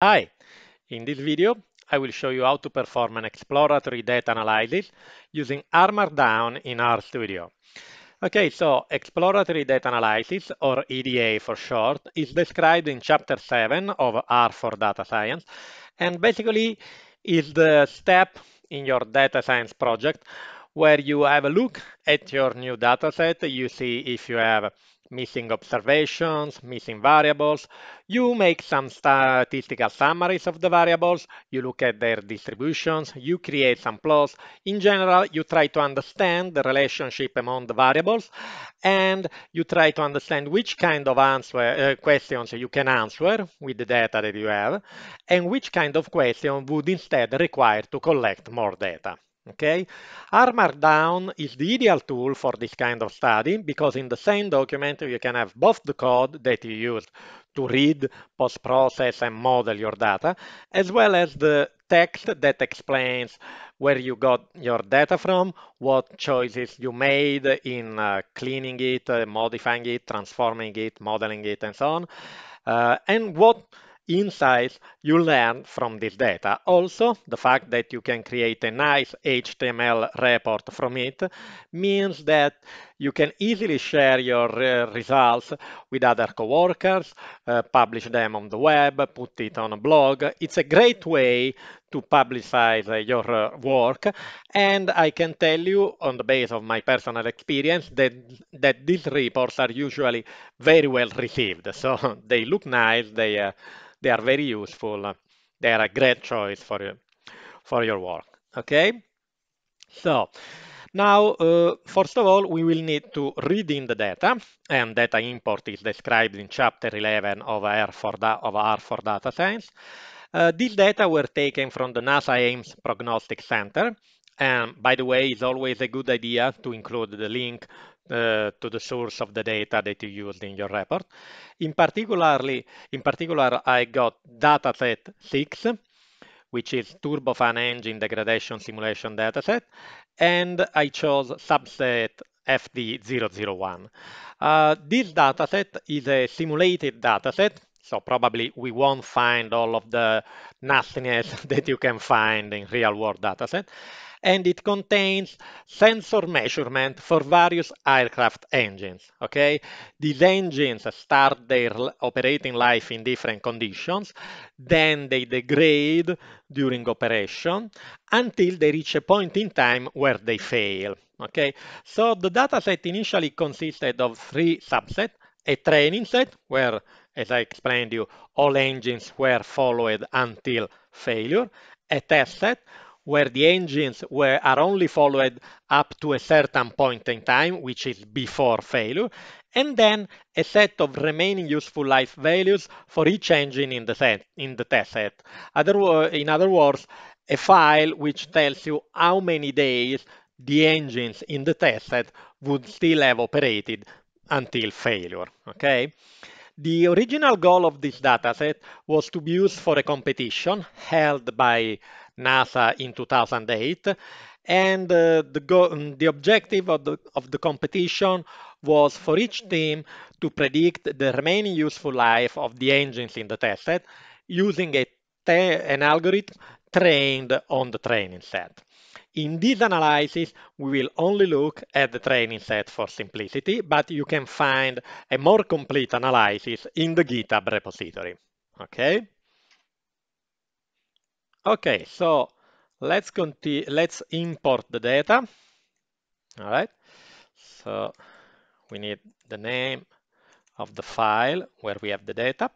Hi! In this video, I will show you how to perform an exploratory data analysis using R Markdown in RStudio. Okay, so exploratory data analysis, or EDA for short, is described in Chapter 7 of R for Data Science, and basically is the step in your data science project where you have a look at your new dataset. You see if you have missing observations, missing variables. You make some statistical summaries of the variables, you look at their distributions, you create some plots. In general, you try to understand the relationship among the variables and you try to understand which kind of answer, uh, questions you can answer with the data that you have and which kind of question would instead require to collect more data. Okay? R Markdown is the ideal tool for this kind of study because in the same document you can have both the code that you used to read, post-process and model your data, as well as the text that explains where you got your data from, what choices you made in uh, cleaning it, uh, modifying it, transforming it, modeling it, and so on, uh, and what insights you learn from this data. Also, the fact that you can create a nice HTML report from it means that you can easily share your uh, results with other coworkers, uh, publish them on the web, put it on a blog. It's a great way to publicize uh, your uh, work. And I can tell you on the base of my personal experience that, that these reports are usually very well received. So they look nice, they uh, they are very useful. They are a great choice for you, for your work. Okay. So now, uh, first of all, we will need to read in the data, and data import is described in Chapter 11 of R for, of R for Data Science. Uh, these data were taken from the NASA Ames Prognostic Center, and by the way, it's always a good idea to include the link uh, to the source of the data that you used in your report. In, particularly, in particular, I got dataset 6, which is turbofan engine degradation simulation dataset, and I chose subset FD001. Uh, this dataset is a simulated dataset, so probably we won't find all of the nastiness that you can find in real world dataset and it contains sensor measurement for various aircraft engines. Okay, these engines start their operating life in different conditions, then they degrade during operation until they reach a point in time where they fail. Okay, so the dataset initially consisted of three subsets, a training set where as I explained you, all engines were followed until failure, a test set where the engines were, are only followed up to a certain point in time, which is before failure, and then a set of remaining useful life values for each engine in the, set, in the test set. Other, in other words, a file which tells you how many days the engines in the test set would still have operated until failure. Okay. The original goal of this dataset was to be used for a competition held by NASA in 2008. And uh, the, go- mm, the objective of the, of the competition was for each team to predict the remaining useful life of the engines in the test set using a te- an algorithm trained on the training set. In this analysis, we will only look at the training set for simplicity, but you can find a more complete analysis in the GitHub repository. Okay? Okay, so let's continue, let's import the data. All right, so we need the name of the file where we have the data.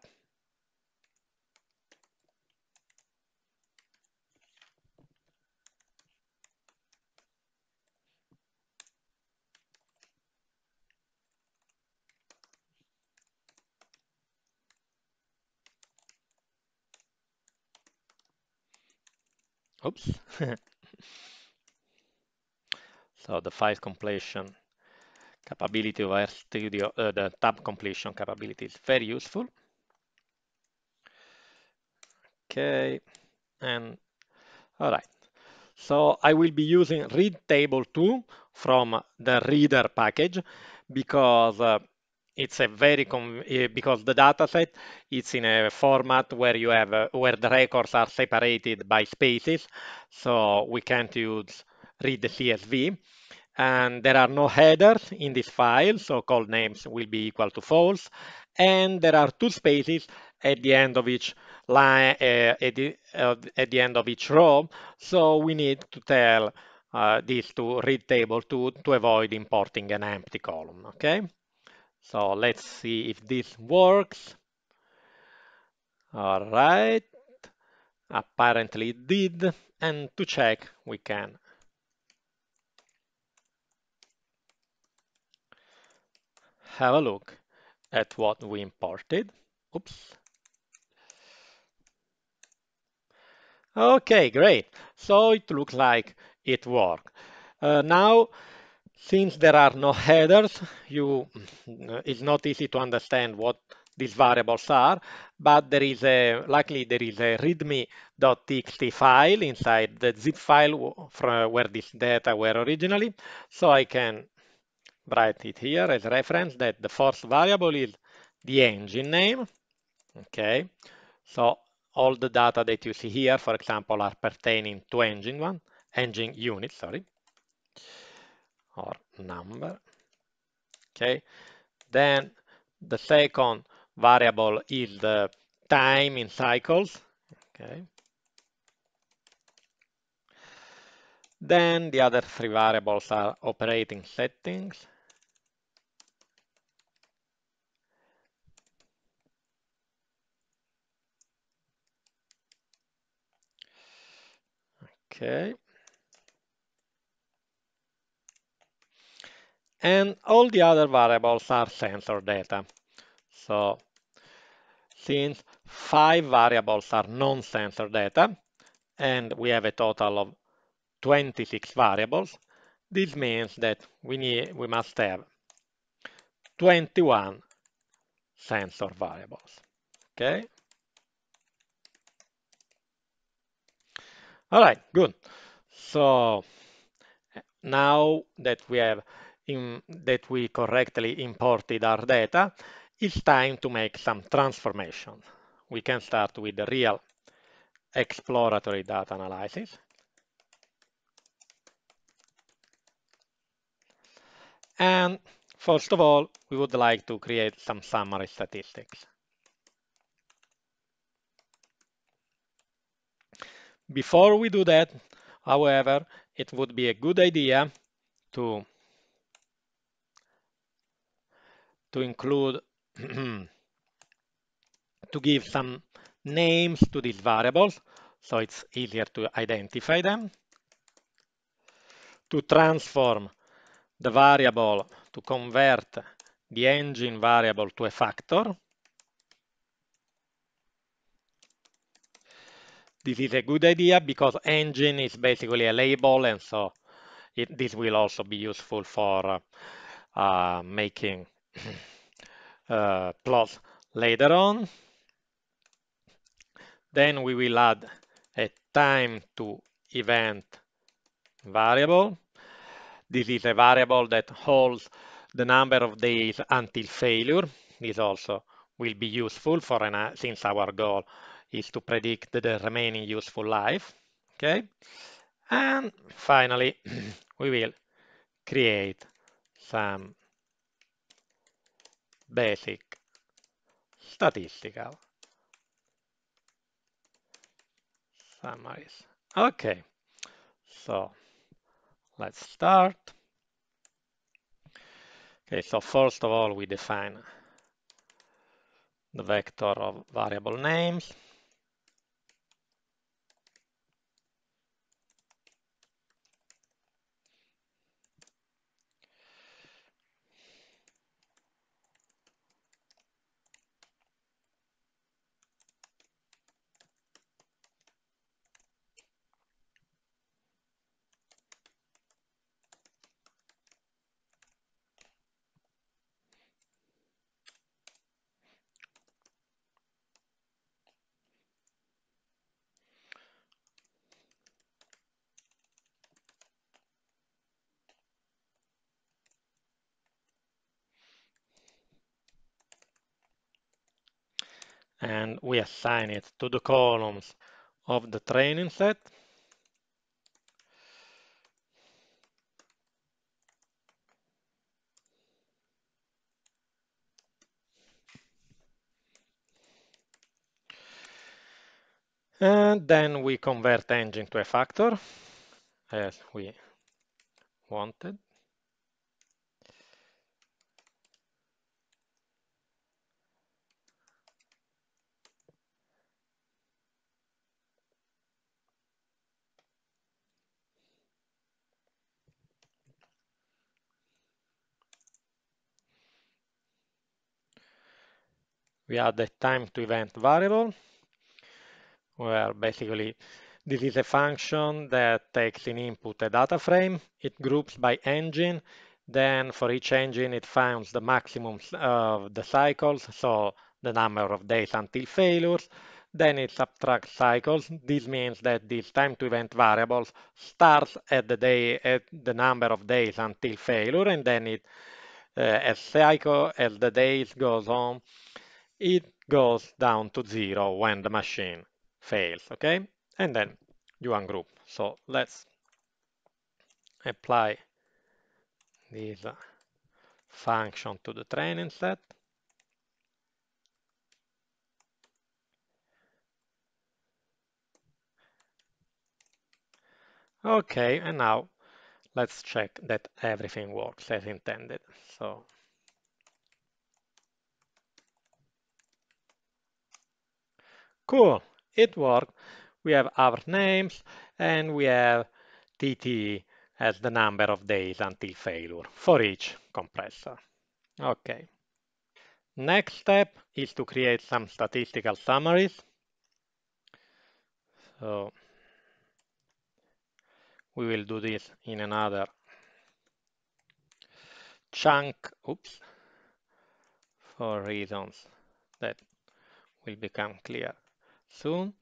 Oops. so the file completion capability of RStudio, uh, the tab completion capability is very useful. Okay, and all right. So I will be using read table 2 from the reader package because uh, it's a very eh, because the dataset it's in a format where you have uh, where the records are separated by spaces so we can't use read the csv and there are no headers in this file so call names will be equal to false and there are two spaces at the end of each line uh, at, the, uh, at the end of each row so we need to tell uh, this to read table to to avoid importing an empty column okay so let's see if this works. All right, apparently it did. And to check, we can have a look at what we imported. Oops. Okay, great. So it looks like it worked. Uh, now since there are no headers, you, uh, it's not easy to understand what these variables are, but there is a, likely there is a readme.txt file inside the zip file from where this data were originally. So I can write it here as reference that the first variable is the engine name. Okay, so all the data that you see here, for example, are pertaining to engine one, engine unit, sorry or number. Okay, then the second variable is the time in cycles. Okay. Then the other three variables are operating settings, Okay. And all the other variables are sensor data. So since five variables are non-sensor data, and we have a total of 26 variables, this means that we, need, we must have 21 sensor variables. Okay. All right, good. So now that we have in, that we correctly imported our data, it's time to make some transformation. We can start with the real exploratory data analysis. And first of all, we would like to create some summary statistics. Before we do that, however, it would be a good idea to to include, to give some names to these variables, so it's easier to identify them, to transform the variable, to convert the engine variable to a factor. This is a good idea because engine is basically a label and so it, this will also be useful for uh, uh, making Uh, plot later on. Then we will add a time to event variable. This is a variable that holds the number of days until failure. This also will be useful for an, uh, since our goal is to predict the remaining useful life. Okay. And finally, we will create some basic statistical summaries. Okay, so let's start. Okay, so first of all, we define the vector of variable names. and we assign it to the columns of the training set. And then we convert engine to a factor as we wanted. we add the time to event variable, where basically this is a function that takes in input a data frame, it groups by engine, then for each engine it finds the maximum of the cycles, so the number of days until failures, then it subtracts cycles. This means that this time to event variable starts at the day at the number of days until failure and then it uh, as cycle as the days goes on it goes down to zero when the machine fails, okay? And then you ungroup. So let's apply this function to the training set. Okay, and now let's check that everything works as intended. So Cool, it worked. We have our names and we have TT as the number of days until failure for each compressor. Okay. Next step is to create some statistical summaries. So we will do this in another chunk, oops, for reasons that will become clear soon.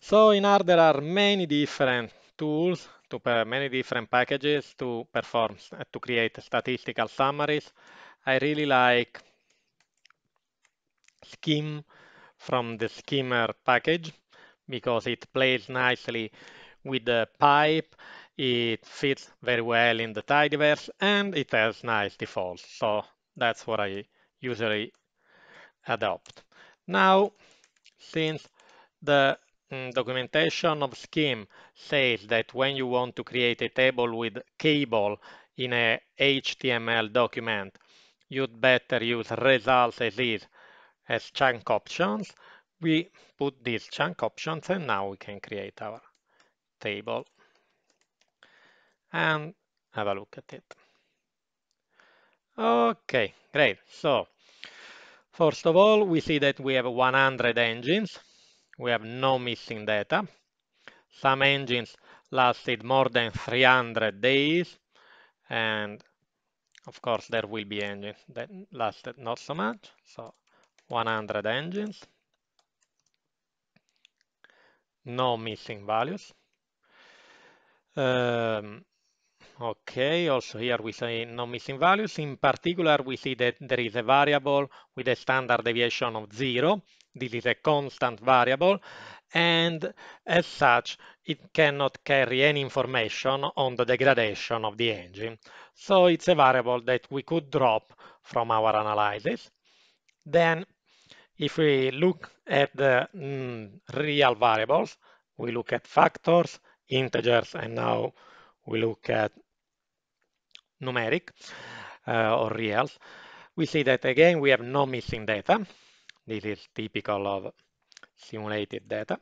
So in R there are many different tools to many different packages to perform uh, to create statistical summaries. I really like Scheme from the Schemer package because it plays nicely with the pipe, it fits very well in the tidyverse, and it has nice defaults. So that's what I usually adopt. Now, since the mm, documentation of scheme says that when you want to create a table with cable in a HTML document, you'd better use results as is as chunk options. We put these chunk options and now we can create our table and have a look at it. Okay, great. So first of all, we see that we have 100 engines we have no missing data. Some engines lasted more than 300 days. And of course, there will be engines that lasted not so much. So 100 engines. No missing values. Um, Okay, also here we say no missing values. In particular, we see that there is a variable with a standard deviation of zero this is a constant variable and as such it cannot carry any information on the degradation of the engine. So it's a variable that we could drop from our analysis. Then if we look at the mm, real variables, we look at factors, integers, and now we look at numeric uh, or reals, we see that again we have no missing data this is typical of simulated data.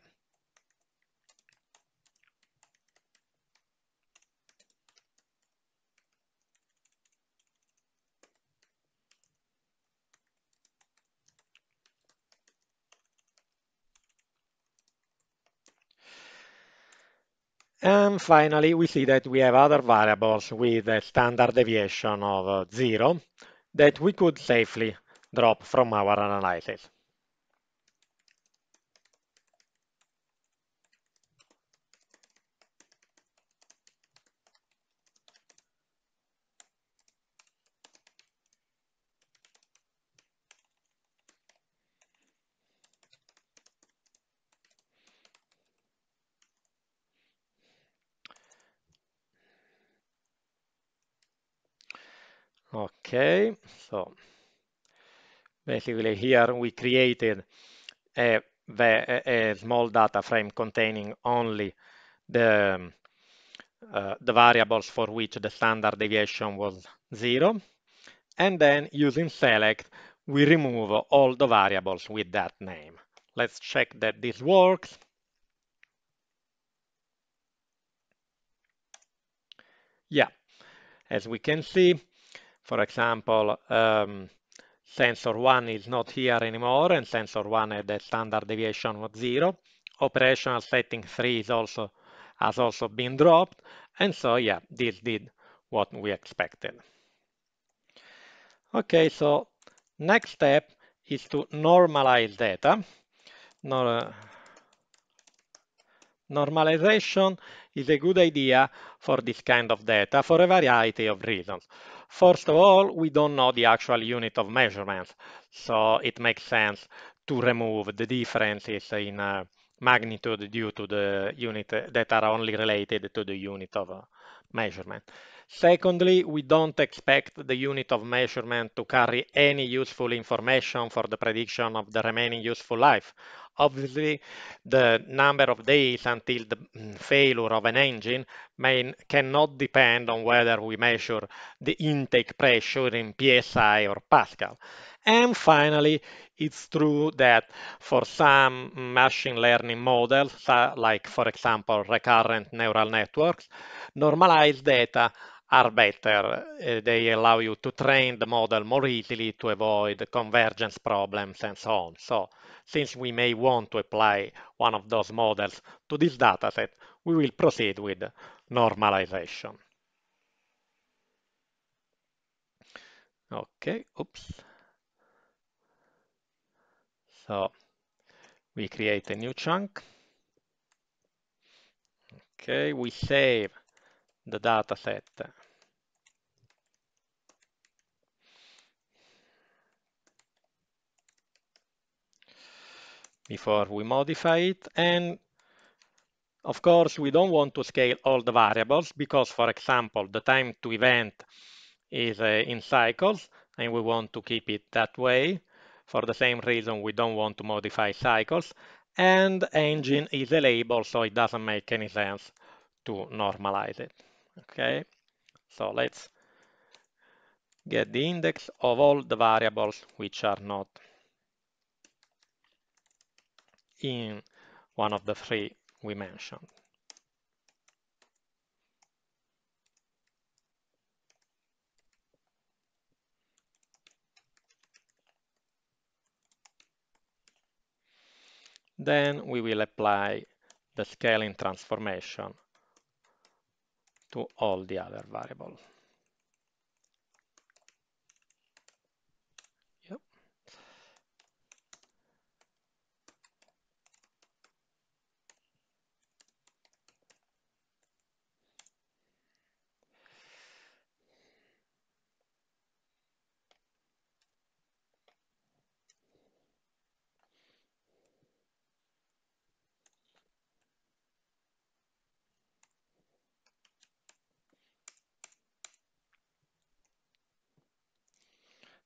And finally, we see that we have other variables with a standard deviation of uh, zero that we could safely drop from our analysis. Okay, so Basically here we created a, a small data frame containing only the, uh, the variables for which the standard deviation was zero. And then using select, we remove all the variables with that name. Let's check that this works. Yeah, as we can see, for example, um, sensor 1 is not here anymore and sensor 1 had a standard deviation of 0. Operational setting 3 is also has also been dropped and so yeah this did what we expected. Okay so next step is to normalize data. Nor normalization is a good idea for this kind of data for a variety of reasons. First of all, we don't know the actual unit of measurement, so it makes sense to remove the differences in uh, magnitude due to the unit that are only related to the unit of uh, measurement. Secondly, we don't expect the unit of measurement to carry any useful information for the prediction of the remaining useful life Obviously, the number of days until the mm, failure of an engine may, cannot depend on whether we measure the intake pressure in PSI or Pascal. And finally, it's true that for some machine learning models, uh, like for example, recurrent neural networks, normalized data are better. Uh, they allow you to train the model more easily to avoid convergence problems and so on. So since we may want to apply one of those models to this dataset, we will proceed with normalization. Okay, oops. So we create a new chunk. Okay, we save the dataset before we modify it. And of course, we don't want to scale all the variables because, for example, the time to event is uh, in cycles and we want to keep it that way. For the same reason, we don't want to modify cycles. And engine is a label, so it doesn't make any sense to normalize it. Okay, so let's get the index of all the variables which are not in one of the three we mentioned. Then we will apply the scaling transformation to all the other variables.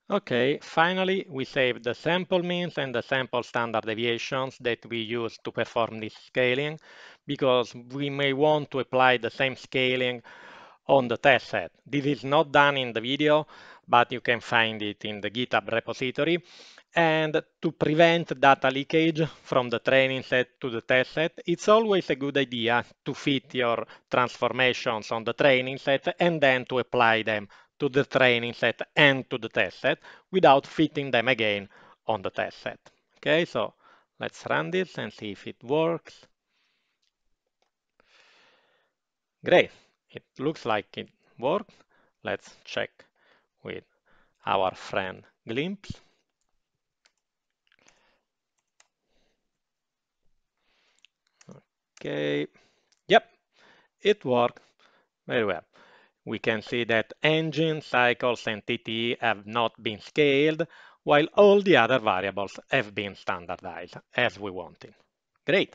Okay, finally, we save the sample means and the sample standard deviations that we use to perform this scaling, because we may want to apply the same scaling on the test set. This is not done in the video, but you can find it in the GitHub repository. And to prevent data leakage from the training set to the test set, it's always a good idea to fit your transformations on the training set and then to apply them to the training set and to the test set without fitting them again on the test set. Okay, so let's run this and see if it works. Great, it looks like it worked. Let's check with our friend Glimpse. Okay, yep, it worked very well we can see that engine, cycles, and TTE have not been scaled, while all the other variables have been standardized as we wanted. Great.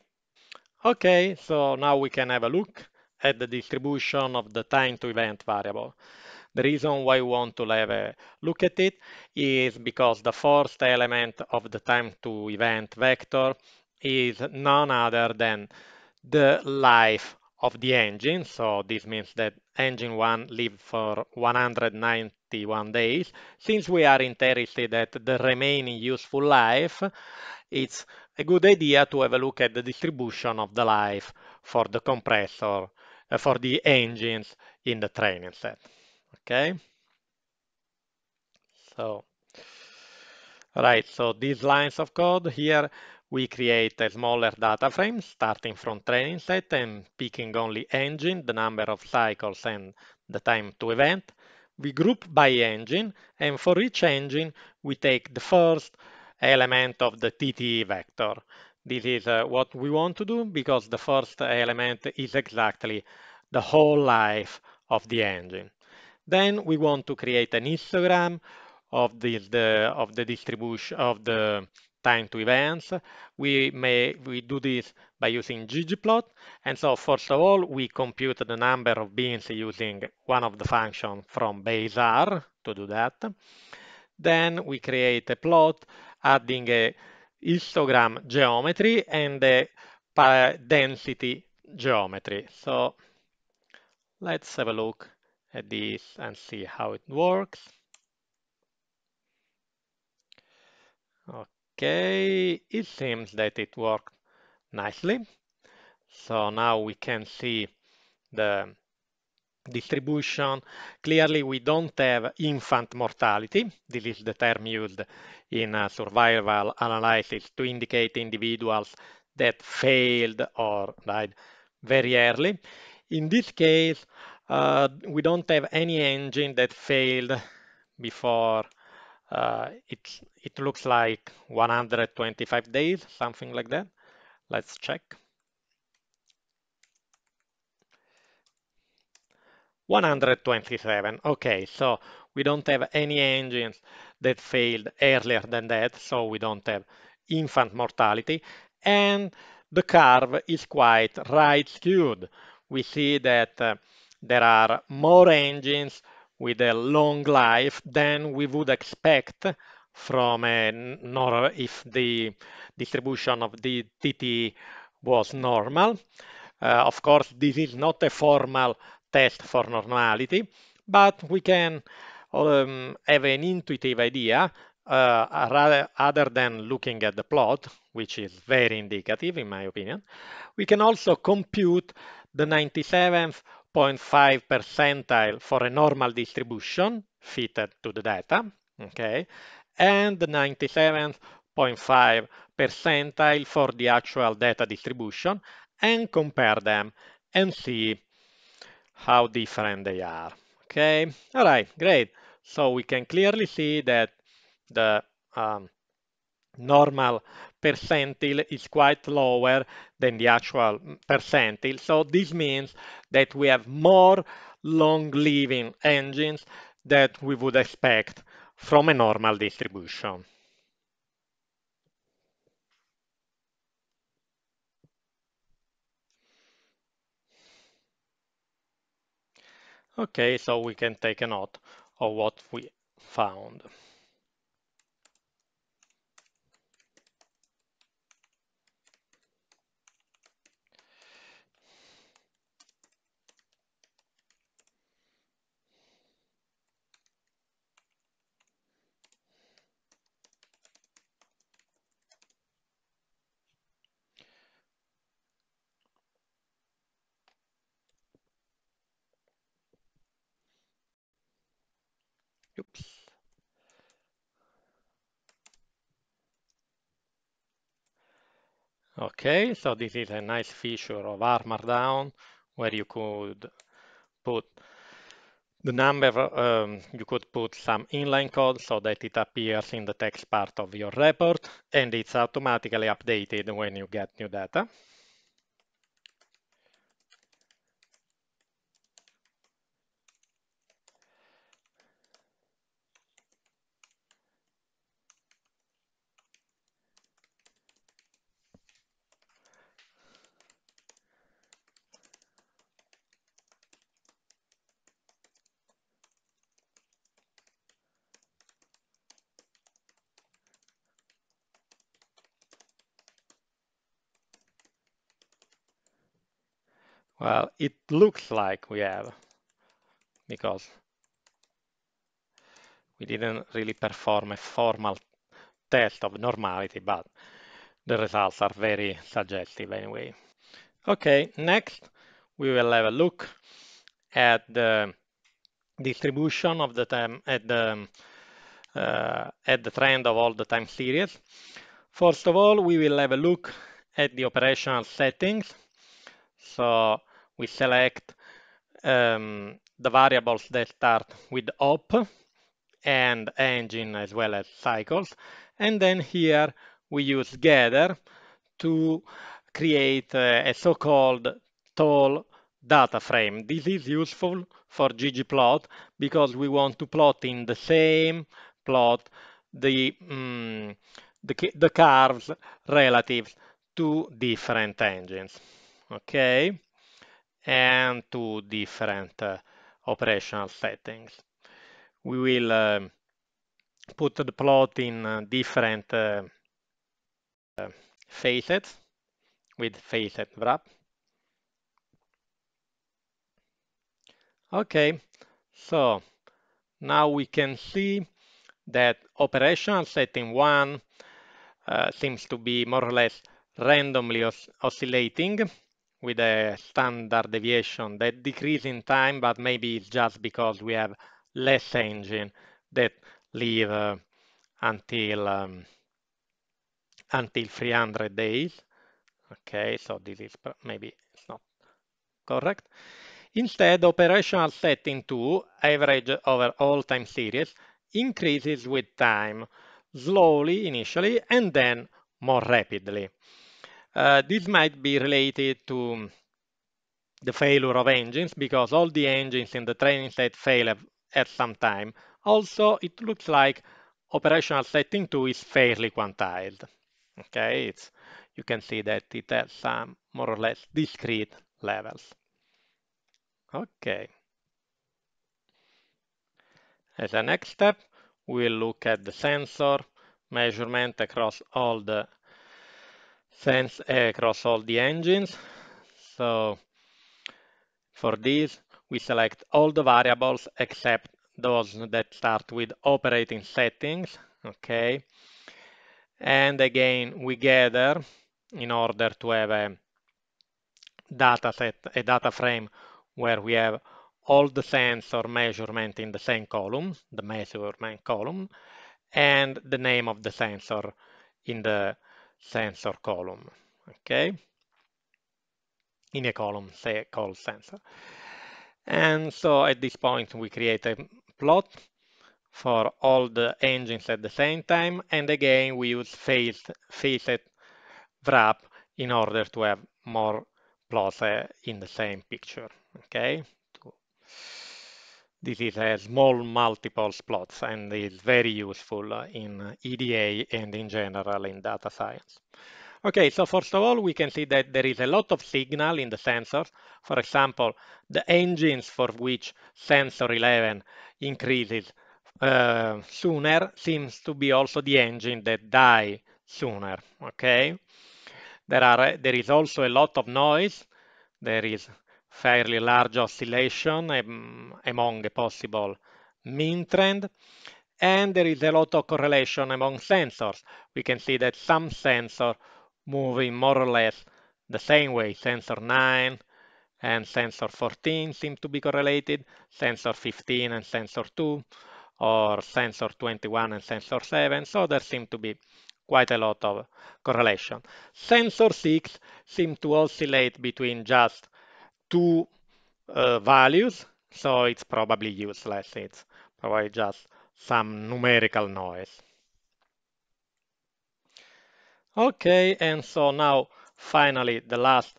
Okay, so now we can have a look at the distribution of the time to event variable. The reason why we want to have a look at it is because the first element of the time to event vector is none other than the life of the engine. So this means that engine 1 lived for 191 days. Since we are interested at the remaining useful life, it's a good idea to have a look at the distribution of the life for the compressor, uh, for the engines in the training set. Okay? So, right, so these lines of code here we create a smaller data frame starting from training set and picking only engine, the number of cycles and the time to event. We group by engine and for each engine we take the first element of the TTE vector. This is uh, what we want to do because the first element is exactly the whole life of the engine. Then we want to create an histogram of the, the of the distribution of the time to events. We may we do this by using ggplot. And so first of all, we compute the number of beans using one of the functions from base R to do that. Then we create a plot adding a histogram geometry and a density geometry. So let's have a look at this and see how it works. Okay, it seems that it worked nicely. So now we can see the distribution. Clearly, we don't have infant mortality. This is the term used in uh, survival analysis to indicate individuals that failed or died very early. In this case, uh, we don't have any engine that failed before uh, its it looks like 125 days, something like that. Let's check. 127. Okay, so we don't have any engines that failed earlier than that, so we don't have infant mortality. And the curve is quite right skewed. We see that uh, there are more engines with a long life than we would expect from a uh, nor if the distribution of the TT was normal. Uh, of course, this is not a formal test for normality, but we can um, have an intuitive idea uh, rather other than looking at the plot, which is very indicative in my opinion. We can also compute the 97th 0.5 percentile for a normal distribution fitted to the data, okay? and 97.5 percentile for the actual data distribution and compare them and see how different they are. Okay, all right, great. So we can clearly see that the um, normal percentile is quite lower than the actual percentile. So this means that we have more long-living engines that we would expect from a normal distribution. Okay, so we can take a note of what we found. Okay, so this is a nice feature of Armor Down where you could put the number, um, you could put some inline code so that it appears in the text part of your report and it's automatically updated when you get new data. Well, it looks like we have because we didn't really perform a formal test of normality, but the results are very suggestive anyway. Okay, next we will have a look at the distribution of the time at the uh, at the trend of all the time series. First of all, we will have a look at the operational settings. So we select um, the variables that start with op and engine as well as cycles. And then here we use gather to create a, uh, a so-called tall data frame. This is useful for ggplot because we want to plot in the same plot the, um, the, the curves relative to different engines. Okay and two different uh, operational settings. We will um, put the plot in uh, different uh, facets with facet wrap. Okay, so now we can see that operational setting 1 uh, seems to be more or less randomly os oscillating with a standard deviation that decrease in time, but maybe it's just because we have less engine that leave uh, until um, until 300 days. Okay, so this is maybe it's not correct. Instead, operational setting 2, average over all time series, increases with time, slowly initially and then more rapidly. Uh, this might be related to the failure of engines because all the engines in the training set fail at, at some time. Also, it looks like operational setting 2 is fairly quantized. Okay, it's, you can see that it has some more or less discrete levels. Okay. As a next step, we'll look at the sensor measurement across all the sense across all the engines. So for this, we select all the variables except those that start with operating settings, okay? And again, we gather in order to have a data set, a data frame where we have all the sensor measurement in the same column, the measurement column, and the name of the sensor in the sensor column, okay? In a column say, called sensor. And so at this point, we create a plot for all the engines at the same time. And again, we use phase, facet wrap in order to have more plots uh, in the same picture, okay? This is a small multiple plots and is very useful uh, in uh, EDA and in general in data science. Okay, so first of all, we can see that there is a lot of signal in the sensors. For example, the engines for which sensor 11 increases uh, sooner seems to be also the engine that die sooner, okay? There, are, there is also a lot of noise. There is fairly large oscillation um, among a possible mean trend. And there is a lot of correlation among sensors. We can see that some sensors moving more or less the same way. Sensor 9 and sensor 14 seem to be correlated, sensor 15 and sensor 2, or sensor 21 and sensor 7. So there seem to be quite a lot of correlation. Sensor 6 seems to oscillate between just two uh, values, so it's probably useless. It's probably just some numerical noise. Okay, and so now finally the last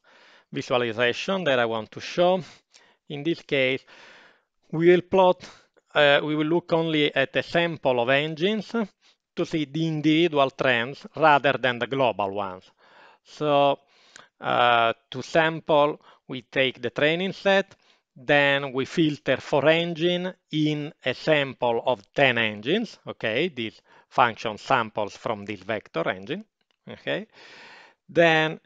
visualization that I want to show. In this case, we will plot, uh, we will look only at a sample of engines to see the individual trends rather than the global ones. So uh, to sample, we take the training set, then we filter for engine in a sample of 10 engines, okay, this function samples from this vector engine, okay. Then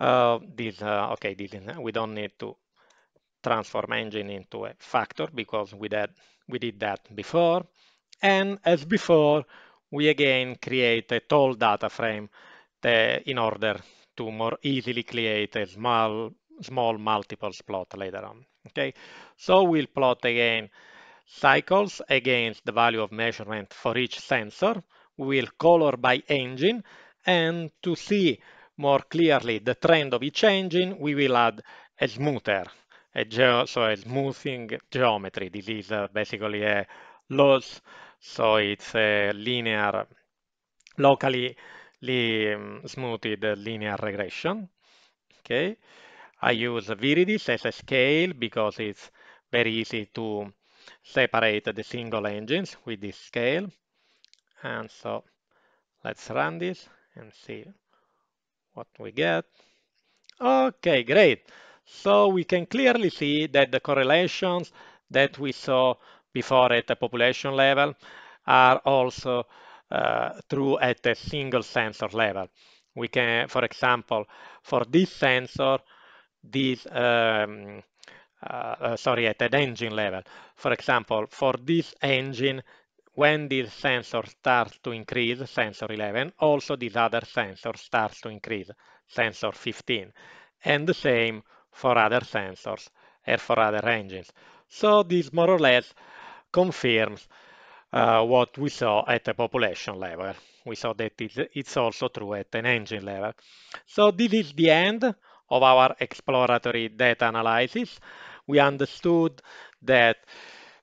uh, this, uh, okay, this, we don't need to transform engine into a factor because we did, we did that before. And as before, we again create a tall data frame uh, in order to more easily create a small small multiples plot later on. Okay, so we'll plot again cycles against the value of measurement for each sensor. We'll color by engine and to see more clearly the trend of each engine, we will add a smoother, a so a smoothing geometry. This is uh, basically a loss, so it's a linear, locally li um, smoothed linear regression. Okay. I use viridis as a scale because it's very easy to separate the single engines with this scale. And so let's run this and see what we get. Okay, great. So we can clearly see that the correlations that we saw before at the population level are also uh, true at the single sensor level. We can, for example, for this sensor, these um, uh, uh, sorry, at an engine level. For example, for this engine, when this sensor starts to increase, sensor 11, also this other sensor starts to increase, sensor 15. And the same for other sensors and for other engines. So this more or less confirms uh, what we saw at the population level. We saw that it's also true at an engine level. So this is the end of our exploratory data analysis, we understood that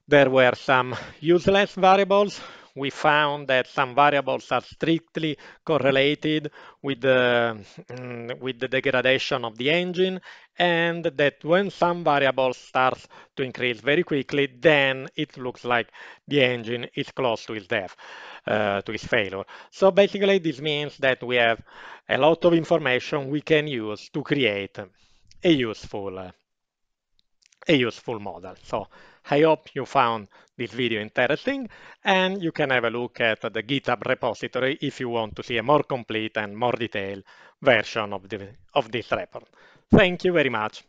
there were some useless variables we found that some variables are strictly correlated with the, mm, with the degradation of the engine and that when some variable starts to increase very quickly, then it looks like the engine is close to its death, uh, to its failure. So basically this means that we have a lot of information we can use to create a useful, uh, a useful model. So I hope you found this video interesting and you can have a look at the GitHub repository if you want to see a more complete and more detailed version of, the, of this report. Thank you very much.